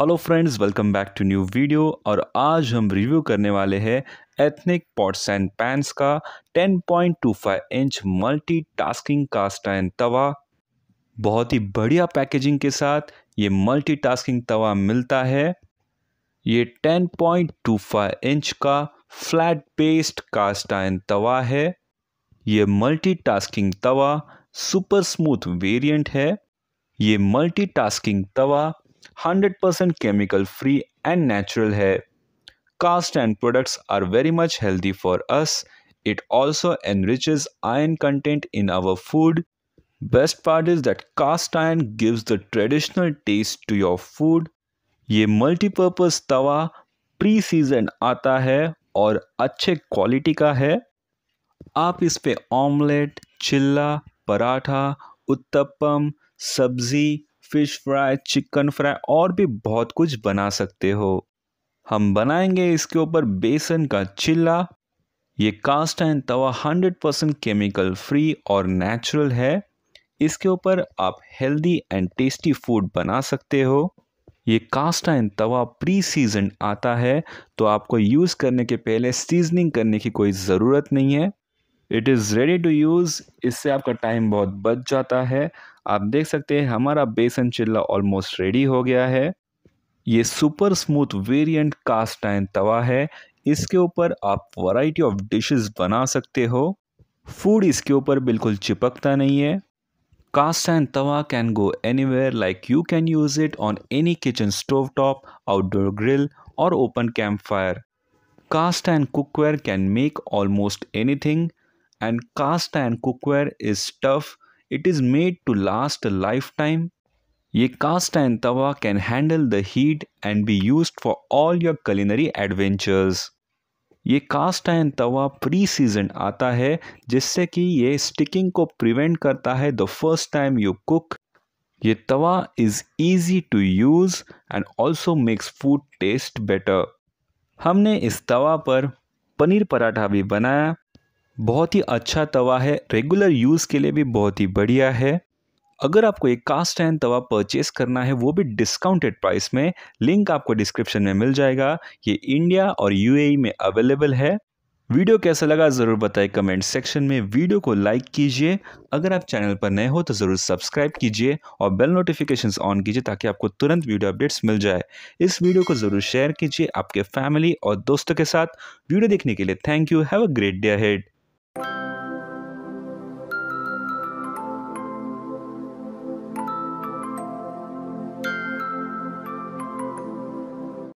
Hello friends welcome back to new video और आज हम रिव्यू करने वाले हैं एथनिक पॉट्स एंड पैंस का 10.25 inch multitasking cast iron तवा बहुत ही बढ़िया पैकेजिंग के साथ ये मल्टी टास्किंग तवा मिलता है ये 10.25 इंच का फ्लैट बेस्ड कास्ट आयन तवा है ये मल्टी टास्किंग तवा सुपर स्मूथ वेरिएंट है ये मल्टी टास्किंग तवा hundred percent chemical free and natural है cast and products are very much healthy for us it also enriches iron content in our food best part is that cast iron gives the traditional taste to your food ये multipurpose तवा pre season आता है और अच्छे quality का है आप इस पे ऑमलेट चिल्ला पराठा उत्तपम सब्जी फ़िश फ्राई चिकन फ्राई और भी बहुत कुछ बना सकते हो हम बनाएंगे इसके ऊपर बेसन का चिल्ला ये कास्ट आयन तवा 100 परसेंट केमिकल फ्री और नेचुरल है इसके ऊपर आप हेल्दी एंड टेस्टी फूड बना सकते हो ये कास्ट आयन तवा प्री सीजन आता है तो आपको यूज़ करने के पहले सीजनिंग करने की कोई ज़रूरत नहीं है it is ready to use इससे आपका टाइम बहुत बच जाता है आप देख सकते हैं हमारा बेसन चिल्ला ऑलमोस्ट रेडी हो गया है ये super smooth variant cast iron तवा है इसके ऊपर आप वैरायटी ऑफ डिशेस बना सकते हो फूड इसके ऊपर बिल्कुल चिपकता नहीं है कास्ट आयन तवा can go anywhere like you can use it on any kitchen stove top outdoor grill और open camp fire cast and cookware can make almost anything and cast iron cookware is tough. It is made to last a lifetime. Ye cast iron tawa can handle the heat and be used for all your culinary adventures. ये cast iron तवा pre season आता है जिससे कि ये sticking को prevent करता है the first time you cook ये तवा is easy to use and also makes food taste better हमने इस तवा पर पनीर पराठा भी बनाया बहुत ही अच्छा तवा है रेगुलर यूज़ के लिए भी बहुत ही बढ़िया है अगर आपको एक कास्ट आयन तवा परचेस करना है वो भी डिस्काउंटेड प्राइस में लिंक आपको डिस्क्रिप्शन में मिल जाएगा ये इंडिया और यूएई e में अवेलेबल है वीडियो कैसा लगा ज़रूर बताएं कमेंट सेक्शन में वीडियो को लाइक कीजिए अगर आप चैनल पर नए हो तो ज़रूर सब्सक्राइब कीजिए और बेल नोटिफिकेशंस ऑन कीजिए ताकि आपको तुरंत वीडियो अपडेट्स मिल जाए इस वीडियो को ज़रूर शेयर कीजिए आपके फैमिली और दोस्तों के साथ वीडियो देखने के लिए thank you have a great day head